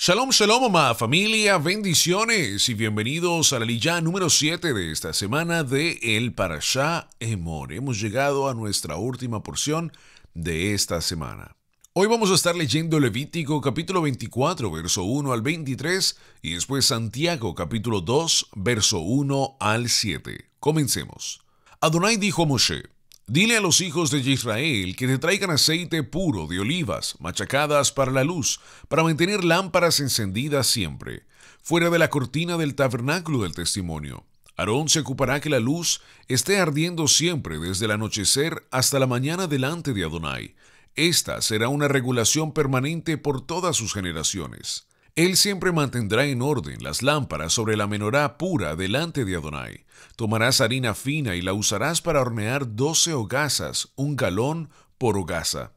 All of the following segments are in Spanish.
Shalom, shalom, mamá, familia, bendiciones y bienvenidos a la Liyá número 7 de esta semana de El Parashá Emor. Hemos llegado a nuestra última porción de esta semana. Hoy vamos a estar leyendo Levítico capítulo 24, verso 1 al 23 y después Santiago capítulo 2, verso 1 al 7. Comencemos. Adonai dijo a Moshe, Dile a los hijos de Israel que te traigan aceite puro de olivas, machacadas para la luz, para mantener lámparas encendidas siempre, fuera de la cortina del tabernáculo del testimonio. Aarón se ocupará que la luz esté ardiendo siempre desde el anochecer hasta la mañana delante de Adonai. Esta será una regulación permanente por todas sus generaciones. Él siempre mantendrá en orden las lámparas sobre la menorá pura delante de Adonai. Tomarás harina fina y la usarás para hornear doce hogazas, un galón por hogaza.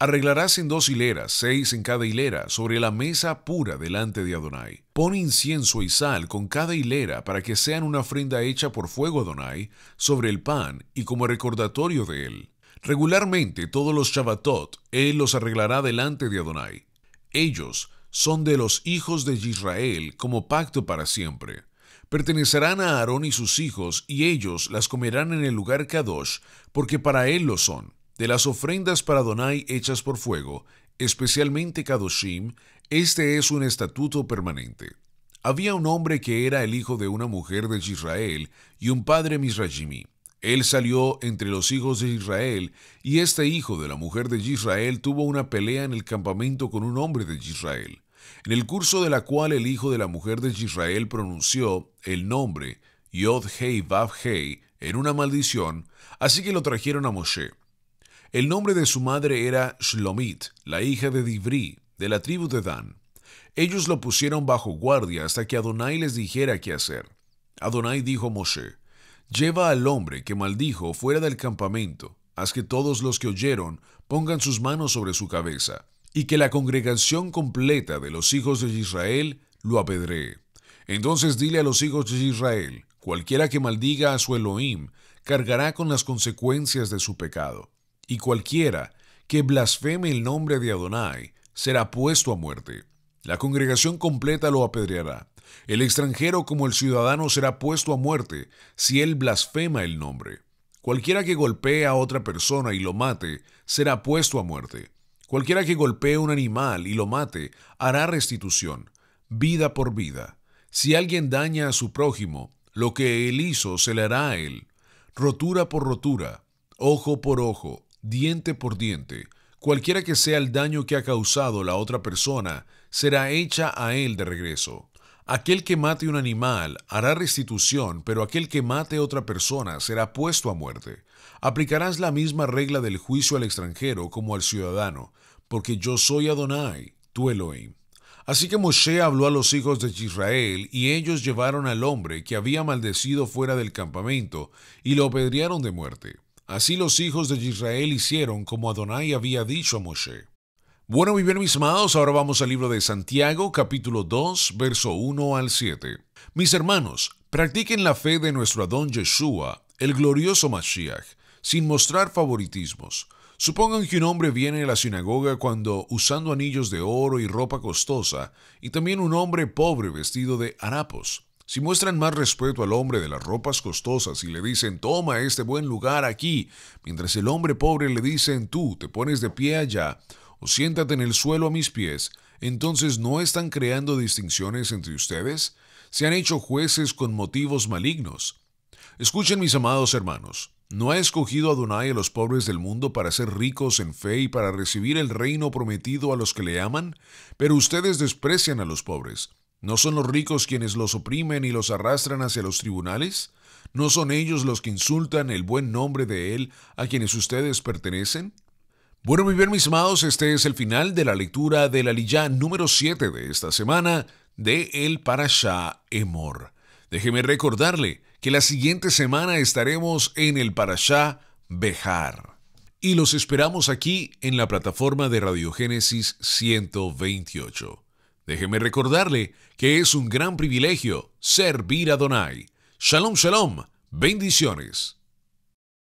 Arreglarás en dos hileras, seis en cada hilera, sobre la mesa pura delante de Adonai. Pon incienso y sal con cada hilera para que sean una ofrenda hecha por fuego Adonai sobre el pan y como recordatorio de él. Regularmente todos los Shabbatot él los arreglará delante de Adonai. Ellos son de los hijos de Israel como pacto para siempre. Pertenecerán a Aarón y sus hijos, y ellos las comerán en el lugar Kadosh, porque para él lo son. De las ofrendas para Donai hechas por fuego, especialmente Kadoshim, este es un estatuto permanente. Había un hombre que era el hijo de una mujer de Israel y un padre Misrajimí. Él salió entre los hijos de Israel, y este hijo de la mujer de Israel tuvo una pelea en el campamento con un hombre de Israel, en el curso de la cual el hijo de la mujer de Israel pronunció el nombre Yod Hei Vav Hei en una maldición, así que lo trajeron a Moshe. El nombre de su madre era Shlomit, la hija de Divri, de la tribu de Dan. Ellos lo pusieron bajo guardia hasta que Adonai les dijera qué hacer. Adonai dijo a Moshe, Lleva al hombre que maldijo fuera del campamento, haz que todos los que oyeron pongan sus manos sobre su cabeza, y que la congregación completa de los hijos de Israel lo apedree. Entonces dile a los hijos de Israel, cualquiera que maldiga a su Elohim, cargará con las consecuencias de su pecado, y cualquiera que blasfeme el nombre de Adonai será puesto a muerte. La congregación completa lo apedreará. El extranjero como el ciudadano será puesto a muerte si él blasfema el nombre. Cualquiera que golpee a otra persona y lo mate será puesto a muerte. Cualquiera que golpee un animal y lo mate hará restitución, vida por vida. Si alguien daña a su prójimo, lo que él hizo se le hará a él. Rotura por rotura, ojo por ojo, diente por diente, cualquiera que sea el daño que ha causado la otra persona, será hecha a él de regreso. Aquel que mate un animal hará restitución, pero aquel que mate otra persona será puesto a muerte. Aplicarás la misma regla del juicio al extranjero como al ciudadano, porque yo soy Adonai, tu Elohim. Así que Moshe habló a los hijos de Israel, y ellos llevaron al hombre que había maldecido fuera del campamento, y lo apedrearon de muerte. Así los hijos de Israel hicieron como Adonai había dicho a Moshe. Bueno, muy bien, mis amados, ahora vamos al libro de Santiago, capítulo 2, verso 1 al 7. Mis hermanos, practiquen la fe de nuestro Adón Yeshua, el glorioso Mashiach, sin mostrar favoritismos. Supongan que un hombre viene a la sinagoga cuando, usando anillos de oro y ropa costosa, y también un hombre pobre vestido de harapos. Si muestran más respeto al hombre de las ropas costosas y le dicen, toma este buen lugar aquí, mientras el hombre pobre le dicen, tú te pones de pie allá, o siéntate en el suelo a mis pies, entonces no están creando distinciones entre ustedes? Se han hecho jueces con motivos malignos. Escuchen mis amados hermanos, ¿no ha escogido Adonai a los pobres del mundo para ser ricos en fe y para recibir el reino prometido a los que le aman? Pero ustedes desprecian a los pobres. ¿No son los ricos quienes los oprimen y los arrastran hacia los tribunales? ¿No son ellos los que insultan el buen nombre de Él a quienes ustedes pertenecen? Bueno, mi bien, mis amados, este es el final de la lectura de la lilla número 7 de esta semana de El Parashá Emor. Déjeme recordarle que la siguiente semana estaremos en el Parashá Bejar. Y los esperamos aquí en la plataforma de Radiogénesis 128. Déjeme recordarle que es un gran privilegio servir a Donai. Shalom, shalom. Bendiciones.